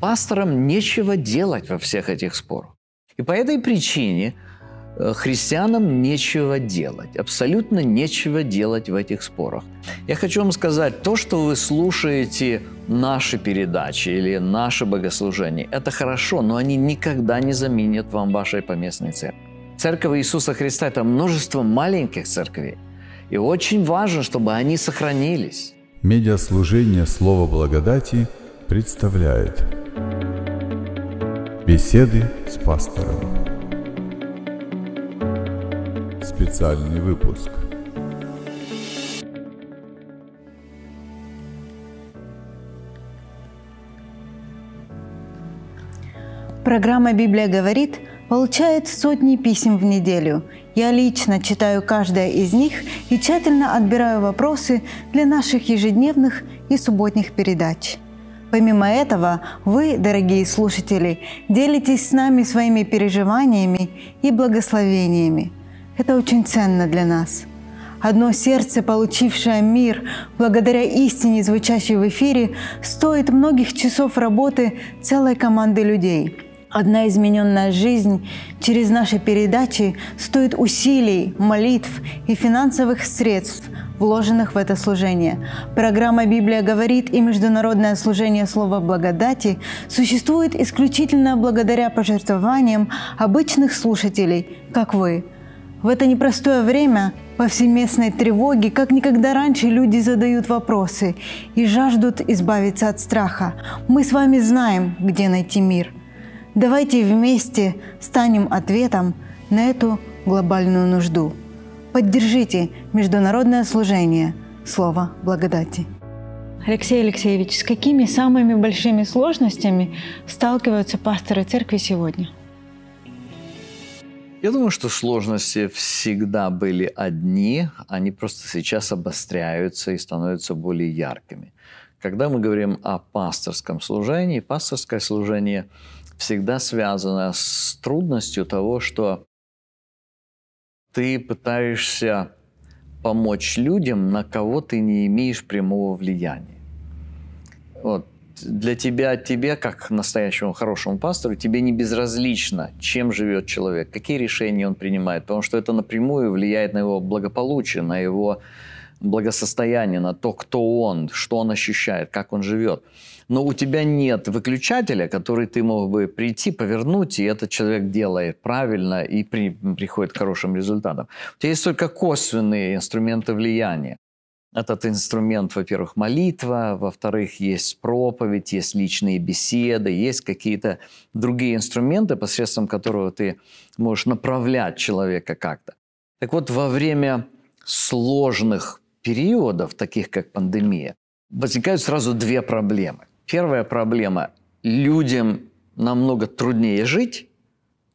пасторам нечего делать во всех этих спорах. И по этой причине э, христианам нечего делать, абсолютно нечего делать в этих спорах. Я хочу вам сказать, то, что вы слушаете наши передачи или наши богослужения, это хорошо, но они никогда не заменят вам вашей поместной церкви. Церковь Иисуса Христа – это множество маленьких церквей, и очень важно, чтобы они сохранились. Медиаслужение «Слово благодати» представляет – Беседы с пастором. Специальный выпуск. Программа «Библия говорит» получает сотни писем в неделю. Я лично читаю каждое из них и тщательно отбираю вопросы для наших ежедневных и субботних передач – Помимо этого, вы, дорогие слушатели, делитесь с нами своими переживаниями и благословениями. Это очень ценно для нас. Одно сердце, получившее мир благодаря истине, звучащей в эфире, стоит многих часов работы целой команды людей. Одна измененная жизнь через наши передачи стоит усилий, молитв и финансовых средств – вложенных в это служение. Программа «Библия говорит» и международное служение слова благодати существует исключительно благодаря пожертвованиям обычных слушателей, как вы. В это непростое время повсеместной тревоги, как никогда раньше люди задают вопросы и жаждут избавиться от страха. Мы с вами знаем, где найти мир. Давайте вместе станем ответом на эту глобальную нужду. Поддержите международное служение слова благодати. Алексей Алексеевич, с какими самыми большими сложностями сталкиваются пасторы церкви сегодня? Я думаю, что сложности всегда были одни, они просто сейчас обостряются и становятся более яркими. Когда мы говорим о пасторском служении, пасторское служение всегда связано с трудностью того, что ты пытаешься помочь людям, на кого ты не имеешь прямого влияния. Вот. Для тебя, тебе, как настоящему хорошему пастору, тебе не безразлично, чем живет человек, какие решения он принимает, потому что это напрямую влияет на его благополучие, на его благосостояние, на то, кто он, что он ощущает, как он живет. Но у тебя нет выключателя, который ты мог бы прийти, повернуть, и этот человек делает правильно и при, приходит к хорошим результатам. У тебя есть только косвенные инструменты влияния. Этот инструмент, во-первых, молитва, во-вторых, есть проповедь, есть личные беседы, есть какие-то другие инструменты, посредством которого ты можешь направлять человека как-то. Так вот, во время сложных периодов, таких как пандемия, возникают сразу две проблемы. Первая проблема – людям намного труднее жить,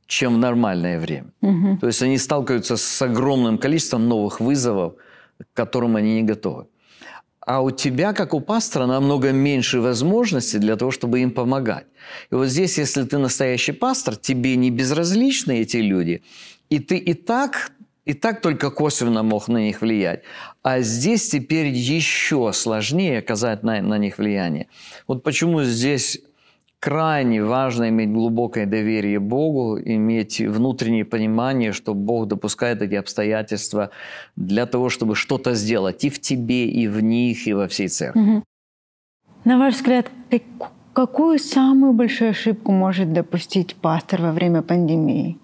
чем в нормальное время. Угу. То есть они сталкиваются с огромным количеством новых вызовов, к которым они не готовы. А у тебя, как у пастора, намного меньше возможностей для того, чтобы им помогать. И вот здесь, если ты настоящий пастор, тебе не безразличны эти люди, и ты и так и так только косвенно мог на них влиять. А здесь теперь еще сложнее оказать на, на них влияние. Вот почему здесь крайне важно иметь глубокое доверие Богу, иметь внутреннее понимание, что Бог допускает эти обстоятельства для того, чтобы что-то сделать и в тебе, и в них, и во всей церкви. На ваш взгляд, э, какую самую большую ошибку может допустить пастор во время пандемии?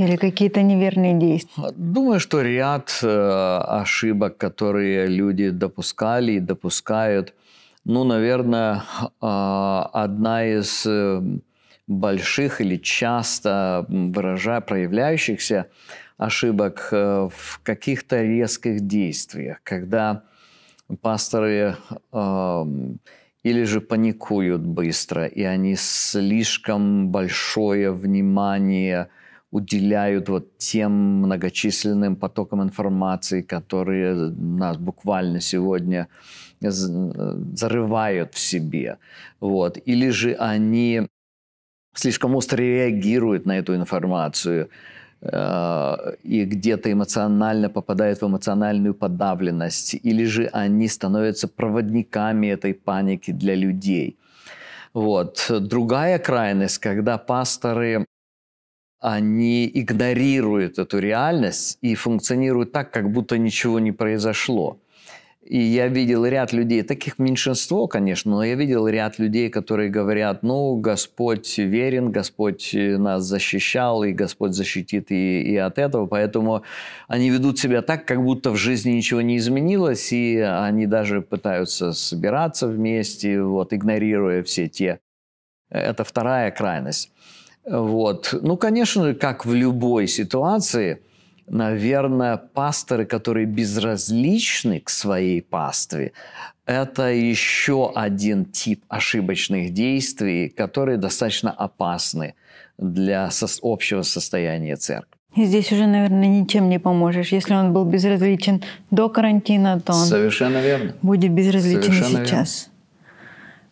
Или какие-то неверные действия? Думаю, что ряд э, ошибок, которые люди допускали и допускают. Ну, наверное, э, одна из э, больших или часто выражая проявляющихся ошибок в каких-то резких действиях, когда пасторы э, или же паникуют быстро, и они слишком большое внимание – уделяют вот тем многочисленным потокам информации, которые нас буквально сегодня зарывают в себе. Вот. Или же они слишком остро реагируют на эту информацию э, и где-то эмоционально попадают в эмоциональную подавленность, или же они становятся проводниками этой паники для людей. Вот. Другая крайность, когда пасторы они игнорируют эту реальность и функционируют так, как будто ничего не произошло. И я видел ряд людей, таких меньшинство, конечно, но я видел ряд людей, которые говорят, ну, Господь верен, Господь э, нас защищал, и Господь защитит и, и от этого. Поэтому они ведут себя так, как будто в жизни ничего не изменилось, и они даже пытаются собираться вместе, вот, игнорируя все те. Это вторая крайность. Вот. Ну, конечно как в любой ситуации, наверное, пасторы, которые безразличны к своей пастве, это еще один тип ошибочных действий, которые достаточно опасны для общего состояния церкви. И здесь уже, наверное, ничем не поможешь. Если он был безразличен до карантина, то он Совершенно верно. будет безразличен Совершенно сейчас. Верно.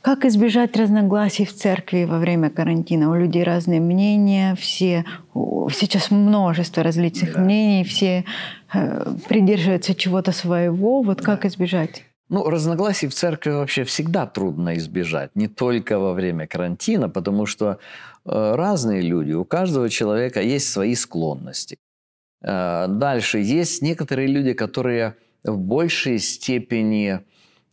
Как избежать разногласий в церкви во время карантина? У людей разные мнения, все сейчас множество различных да. мнений, все э, придерживаются чего-то своего. Вот да. как избежать? Ну, разногласий в церкви вообще всегда трудно избежать, не только во время карантина, потому что э, разные люди, у каждого человека есть свои склонности. Э, дальше есть некоторые люди, которые в большей степени э,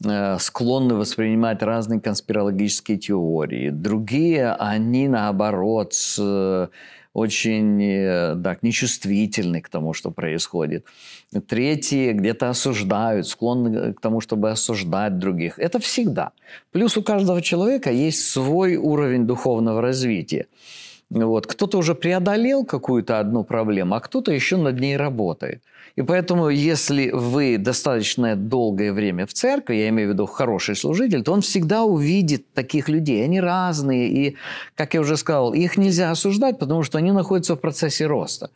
Э, склонны воспринимать разные конспирологические теории. Другие, они наоборот э, очень э, так, нечувствительны к тому, что происходит. Третьи где-то осуждают, склонны к тому, чтобы осуждать других. Это всегда. Плюс у каждого человека есть свой уровень духовного развития. Вот. Кто-то уже преодолел какую-то одну проблему, а кто-то еще над ней работает. И поэтому, если вы достаточно долгое время в церкви, я имею в виду хороший служитель, то он всегда увидит таких людей. Они разные, и, как я уже сказал, их нельзя осуждать, потому что они находятся в процессе роста.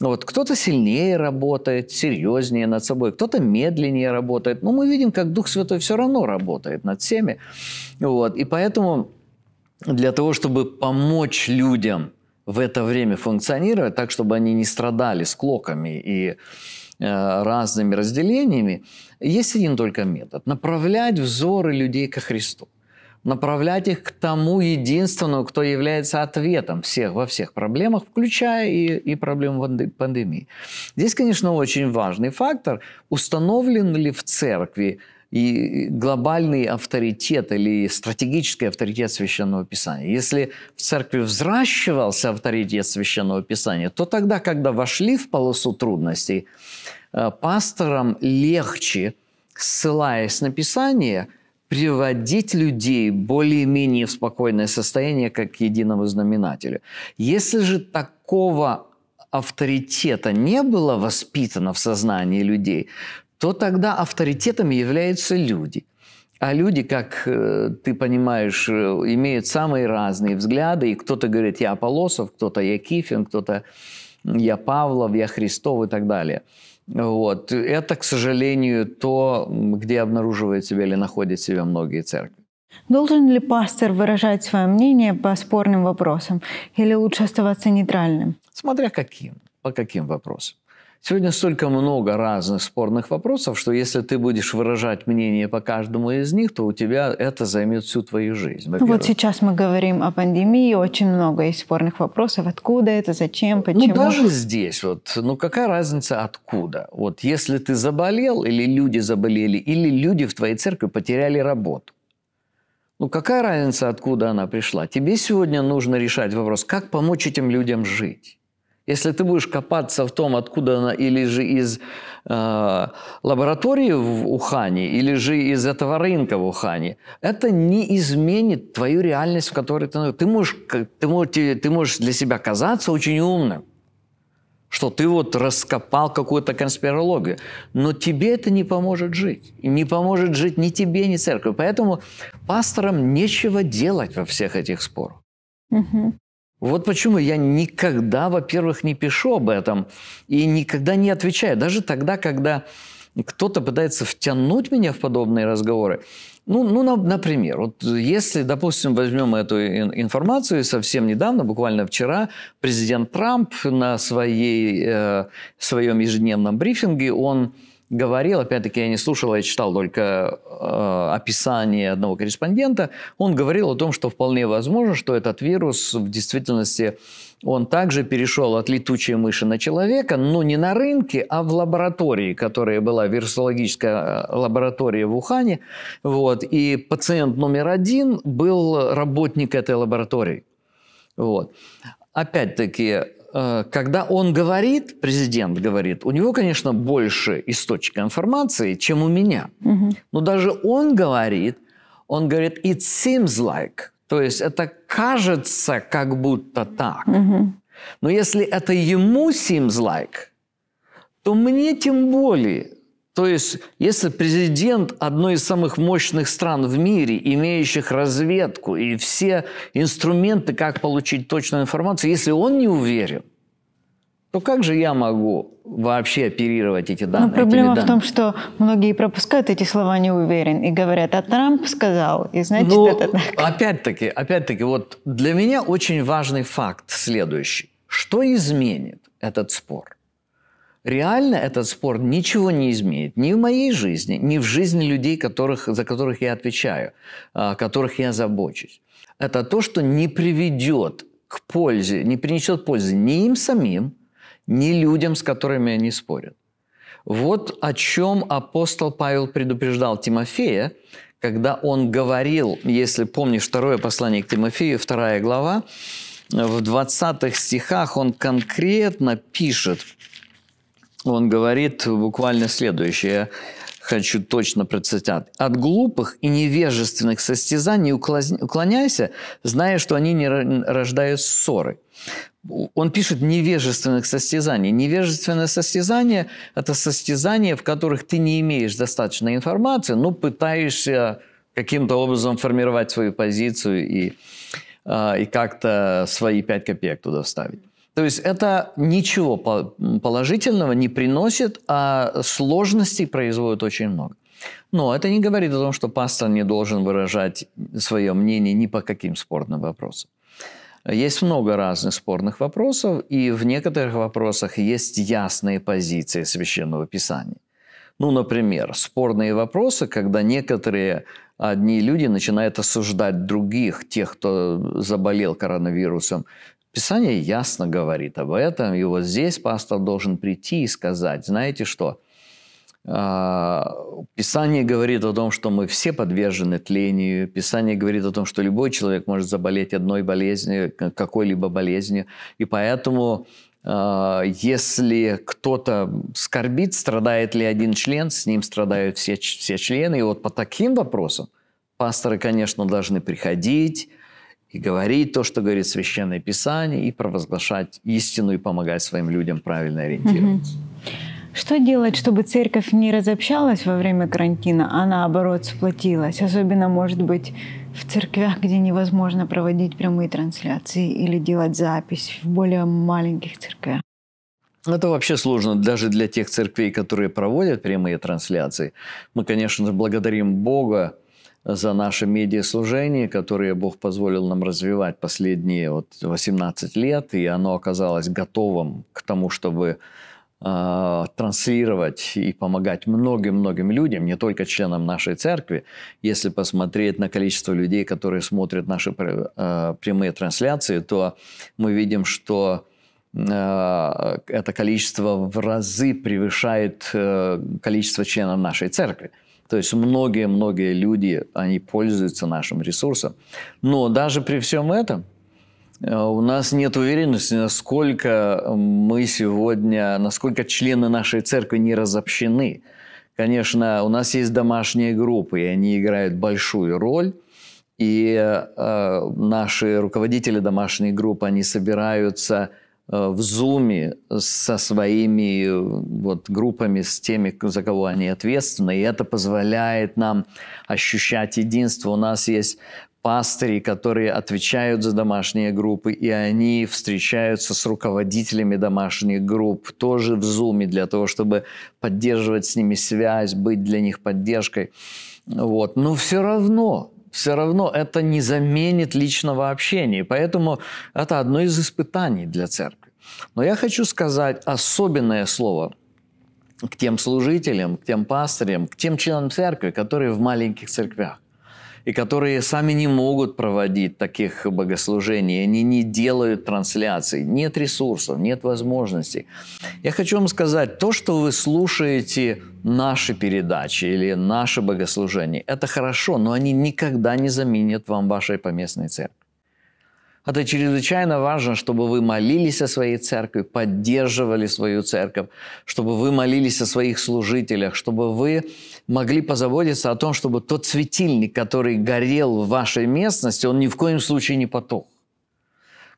Вот. Кто-то сильнее работает, серьезнее над собой, кто-то медленнее работает. Но мы видим, как Дух Святой все равно работает над всеми. Вот. И поэтому для того, чтобы помочь людям в это время функционировать так, чтобы они не страдали с клоками и э, разными разделениями, есть один только метод – направлять взоры людей ко Христу направлять их к тому единственному, кто является ответом всех во всех проблемах, включая и, и проблему пандемии. Здесь, конечно, очень важный фактор, установлен ли в церкви и глобальный авторитет или стратегический авторитет Священного Писания. Если в церкви взращивался авторитет Священного Писания, то тогда, когда вошли в полосу трудностей, э, пасторам легче, ссылаясь на Писание, приводить людей более-менее в спокойное состояние, как к единому знаменателю. Если же такого авторитета не было воспитано в сознании людей, то тогда авторитетами являются люди. А люди, как э, ты понимаешь, э, имеют самые разные взгляды. И кто-то говорит, я Полосов, кто-то я Кифин, кто-то я Павлов, я Христов и так далее. Вот. Это, к сожалению, то, где обнаруживают себя или находят себя многие церкви. Должен ли пастор выражать свое мнение по спорным вопросам или лучше оставаться нейтральным? Смотря каким, по каким вопросам. Сегодня столько много разных спорных вопросов, что если ты будешь выражать мнение по каждому из них, то у тебя это займет всю твою жизнь. Ну, вот сейчас мы говорим о пандемии, очень много есть спорных вопросов. Откуда это, зачем, ну, почему? Ну, даже здесь вот, ну какая разница откуда? Вот если ты заболел, или люди заболели, или люди в твоей церкви потеряли работу. Ну какая разница, откуда она пришла? Тебе сегодня нужно решать вопрос, как помочь этим людям жить. Если ты будешь копаться в том, откуда она, или же из э, лаборатории в Ухане, или же из этого рынка в Ухане, это не изменит твою реальность, в которой ты ты можешь, ты можешь, ты можешь для себя казаться очень умным, что ты вот раскопал какую-то конспирологию, но тебе это не поможет жить. не поможет жить ни тебе, ни церкви. Поэтому пасторам нечего делать во всех этих спорах. Угу. Вот почему я никогда, во-первых, не пишу об этом и никогда не отвечаю. Даже тогда, когда кто-то пытается втянуть меня в подобные разговоры. Ну, ну на например, вот если, допустим, возьмем эту информацию, совсем недавно, буквально вчера, президент Трамп на своей, э, своем ежедневном брифинге, он говорил, опять-таки я не слушал, я читал только э, описание одного корреспондента, он говорил о том, что вполне возможно, что этот вирус в действительности он также перешел от летучей мыши на человека, но не на рынке, а в лаборатории, которая была вирусологическая э, лаборатория в Ухане. Вот, и пациент номер один был работник этой лаборатории. Вот. Опять-таки, Э, когда он говорит, президент говорит, у него, конечно, больше источника информации, чем у меня. Угу. Но даже он говорит, он говорит, it seems like, то есть это кажется как будто так. Угу. Но если это ему seems like, то мне тем более то есть, если президент одной из самых мощных стран в мире, имеющих разведку и все инструменты, как получить точную информацию, если он не уверен, то как же я могу вообще оперировать эти данные? Но проблема данные? в том, что многие пропускают эти слова «не уверен» и говорят, а Трамп сказал, и значит ну, это так. Опять-таки, опять-таки, вот для меня очень важный факт следующий. Что изменит этот спор? реально этот спор ничего не изменит ни в моей жизни, ни в жизни людей, которых, за которых я отвечаю, а, которых я забочусь. Это то, что не приведет к пользе, не принесет пользы ни им самим, ни людям, с которыми они спорят. Вот о чем апостол Павел предупреждал Тимофея, когда он говорил, если помнишь второе послание к Тимофею, вторая глава, в 20 стихах он конкретно пишет – он говорит буквально следующее, я хочу точно процитать. «От глупых и невежественных состязаний уклоняйся, зная, что они не рождают ссоры». Он пишет невежественных состязаний. Невежественное состязание – это состязание, в которых ты не имеешь достаточной информации, но пытаешься каким-то образом формировать свою позицию и, а, и как-то свои пять копеек туда вставить. То есть это ничего положительного не приносит, а сложностей производит очень много. Но это не говорит о том, что пастор не должен выражать свое мнение ни по каким спорным вопросам. Есть много разных спорных вопросов, и в некоторых вопросах есть ясные позиции священного писания. Ну, например, спорные вопросы, когда некоторые одни люди начинают осуждать других, тех, кто заболел коронавирусом, Писание ясно говорит об этом, и вот здесь пастор должен прийти и сказать, знаете что, а, Писание говорит о том, что мы все подвержены тлению. Писание говорит о том, что любой человек может заболеть одной болезнью, какой-либо болезнью. И поэтому, а, если кто-то скорбит, страдает ли один член, с ним страдают все, все члены. И вот по таким вопросам пасторы, конечно, должны приходить, и говорить то, что говорит Священное Писание, и провозглашать истину и помогать своим людям правильно ориентироваться. Что делать, чтобы церковь не разобщалась во время карантина, а наоборот сплотилась? Особенно, может быть, в церквях, где невозможно проводить прямые трансляции или делать запись в более маленьких церквях. Ну, это вообще сложно даже для тех церквей, которые проводят прямые трансляции. Мы, конечно благодарим Бога за наше медиаслужение, которое Бог позволил нам развивать последние вот 18 лет, и оно оказалось готовым к тому, чтобы э, транслировать и помогать многим-многим людям, не только членам нашей церкви. Если посмотреть на количество людей, которые смотрят наши э, прямые трансляции, то мы видим, что э, это количество в разы превышает э, количество членов нашей церкви. То есть многие-многие люди, они пользуются нашим ресурсом. Но даже при всем этом э, у нас нет уверенности, насколько мы сегодня, насколько члены нашей церкви не разобщены. Конечно, у нас есть домашние группы, и они играют большую роль. И э, наши руководители домашней группы они собираются Э, в зуме со своими э, вот, группами, с теми, за кого они ответственны. И это позволяет нам ощущать единство. У нас есть пастыри, которые отвечают за домашние группы, и они встречаются с руководителями домашних групп, тоже в Zoom, для того, чтобы поддерживать с ними связь, быть для них поддержкой. Вот. Но все равно все равно это не заменит личного общения. Поэтому это одно из испытаний для церкви. Но я хочу сказать особенное слово к тем служителям, к тем пастырям, к тем членам церкви, которые в маленьких церквях и которые сами не могут проводить таких богослужений, они не делают трансляций, нет ресурсов, нет возможностей. Я хочу вам сказать, то, что вы слушаете наши передачи или наши богослужения, это хорошо, но они никогда не заменят вам вашей поместной церкви. Это чрезвычайно важно, чтобы вы молились о своей церкви, поддерживали свою церковь, чтобы вы молились о своих служителях, чтобы вы могли позаботиться о том, чтобы тот светильник, который горел в вашей местности, он ни в коем случае не потух.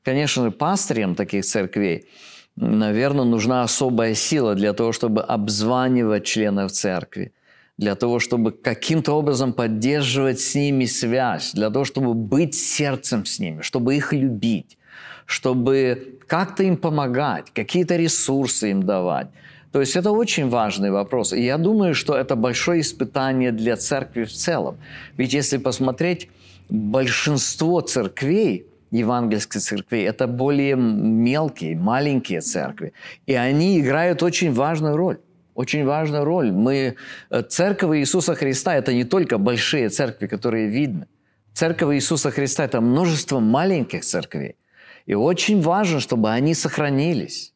Конечно же, таких церквей, наверное, нужна особая сила для того, чтобы обзванивать членов церкви – для того, чтобы каким-то образом поддерживать с ними связь, для того, чтобы быть сердцем с ними, чтобы их любить, чтобы как-то им помогать, какие-то ресурсы им давать. То есть это очень важный вопрос. И я думаю, что это большое испытание для церкви в целом. Ведь если посмотреть, большинство церквей, евангельских церквей, это более мелкие, маленькие церкви. И они играют очень важную роль очень важную роль. Мы, э, церковь Иисуса Христа – это не только большие церкви, которые видны. Церковь Иисуса Христа – это множество маленьких церквей. И очень важно, чтобы они сохранились.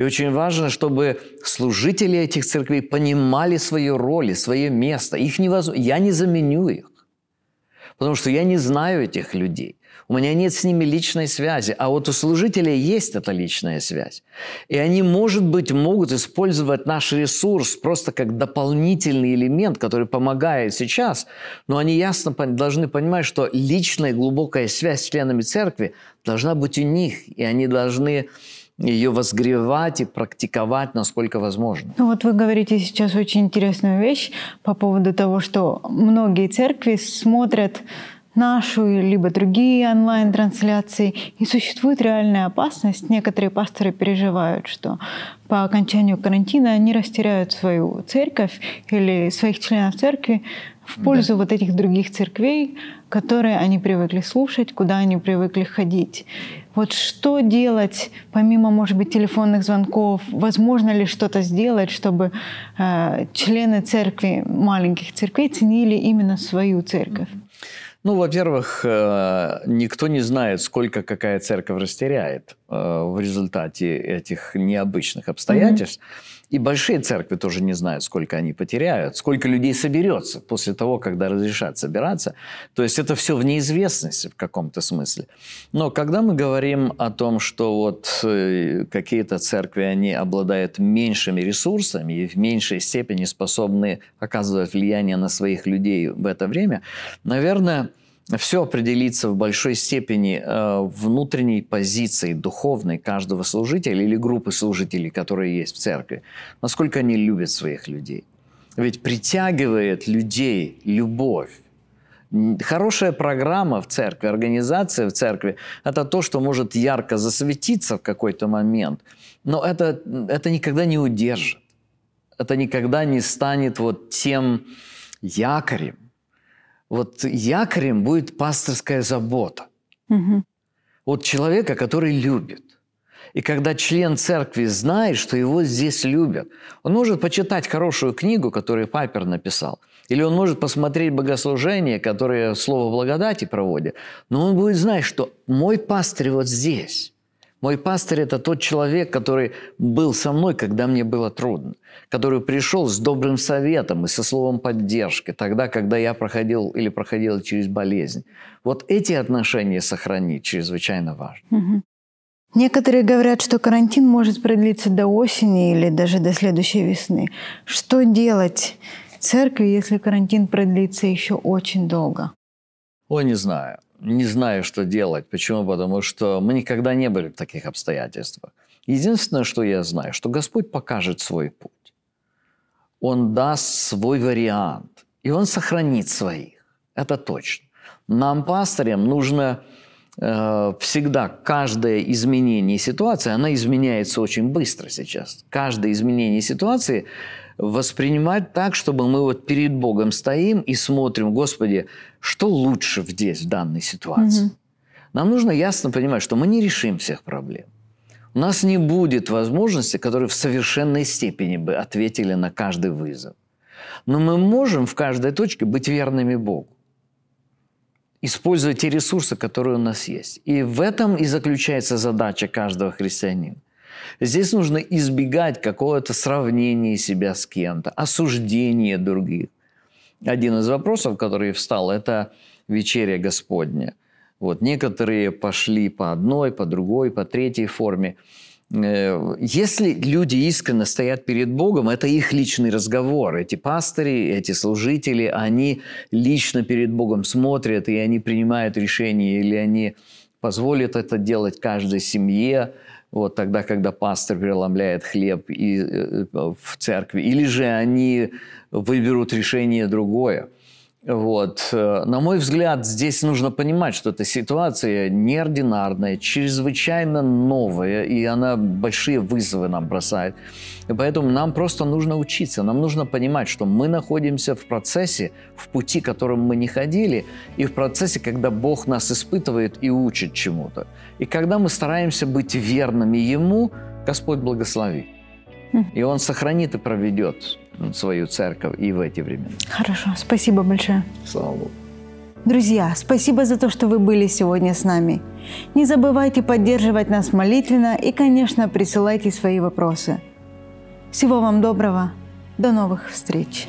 И очень важно, чтобы служители этих церквей понимали свою роль и свое место. Их невозможно. Я не заменю их потому что я не знаю этих людей. У меня нет с ними личной связи, а вот у служителей есть эта личная связь. И они, может быть, могут использовать наш ресурс просто как дополнительный элемент, который помогает сейчас, но они ясно должны понимать, что личная глубокая связь с членами церкви должна быть у них, и они должны ее возгревать и практиковать, насколько возможно. Ну вот вы говорите сейчас очень интересную вещь по поводу того, что многие церкви смотрят нашу, либо другие онлайн-трансляции. И существует реальная опасность. Некоторые пасторы переживают, что по окончанию карантина они растеряют свою церковь или своих членов церкви в пользу да. вот этих других церквей, которые они привыкли слушать, куда они привыкли ходить. Вот что делать, помимо, может быть, телефонных звонков, возможно ли что-то сделать, чтобы э, члены церкви, маленьких церквей, ценили именно свою церковь? Ну, во-первых, э, никто не знает, сколько какая церковь растеряет э, в результате этих необычных обстоятельств. Mm-hmm. И большие церкви тоже не знают, сколько они потеряют, сколько людей соберется после того, когда разрешат собираться. То есть это все в неизвестности в каком-то смысле. Но когда мы говорим о том, что вот э, какие-то церкви, они обладают меньшими ресурсами и в меньшей степени способны оказывать влияние на своих людей в это время, наверное, все определится в большой степени э, внутренней позицией духовной каждого служителя или группы служителей, которые есть в церкви. Насколько они любят своих людей. Ведь притягивает людей любовь. Хорошая программа в церкви, организация в церкви – это то, что может ярко засветиться в какой-то момент, но это, это никогда не удержит. Это никогда не станет вот тем якорем, вот якорем будет пасторская забота. Угу. От человека, который любит. И когда член церкви знает, что его здесь любят, он может почитать хорошую книгу, которую папер написал, или он может посмотреть богослужение, которое слово благодати проводит, но он будет знать, что мой пастырь вот здесь. Мой пастор – это тот человек, который был со мной, когда мне было трудно, который пришел с добрым советом и со словом поддержки, тогда, когда я проходил или проходила через болезнь. Вот эти отношения сохранить чрезвычайно важно. Угу. Некоторые говорят, что карантин может продлиться до осени или даже до следующей весны. Что делать церкви, если карантин продлится еще очень долго? О, не знаю не знаю, что делать. Почему? Потому что мы никогда не были в таких обстоятельствах. Единственное, что я знаю, что Господь покажет свой путь. Он даст свой вариант, и Он сохранит своих. Это точно. Нам, пасторам, нужно э, всегда каждое изменение ситуации, она изменяется очень быстро сейчас. Каждое изменение ситуации воспринимать так, чтобы мы вот перед Богом стоим и смотрим, Господи, что лучше здесь, в данной ситуации. Угу. Нам нужно ясно понимать, что мы не решим всех проблем. У нас не будет возможности, которые в совершенной степени бы ответили на каждый вызов. Но мы можем в каждой точке быть верными Богу используя те ресурсы, которые у нас есть. И в этом и заключается задача каждого христианина. Здесь нужно избегать какого-то сравнения себя с кем-то, осуждения других. Один из вопросов, который встал, это вечеря Господня. Вот некоторые пошли по одной, по другой, по третьей форме. Э, если люди искренне стоят перед Богом, это их личный разговор. Эти пастыри, эти служители, они лично перед Богом смотрят, и они принимают решение, или они позволят это делать каждой семье, вот тогда, когда пастор переломляет хлеб и, э, э, в церкви, или же они выберут решение другое – вот. На мой взгляд, здесь нужно понимать, что эта ситуация неординарная, чрезвычайно новая, и она большие вызовы нам бросает. И поэтому нам просто нужно учиться, нам нужно понимать, что мы находимся в процессе, в пути, которым мы не ходили, и в процессе, когда Бог нас испытывает и учит чему-то. И когда мы стараемся быть верными Ему, Господь благословит. Хм. И Он сохранит и проведет свою церковь и в эти времена. Хорошо, спасибо большое. Слава Богу. Друзья, спасибо за то, что вы были сегодня с нами. Не забывайте поддерживать нас молитвенно и, конечно, присылайте свои вопросы. Всего вам доброго. До новых встреч.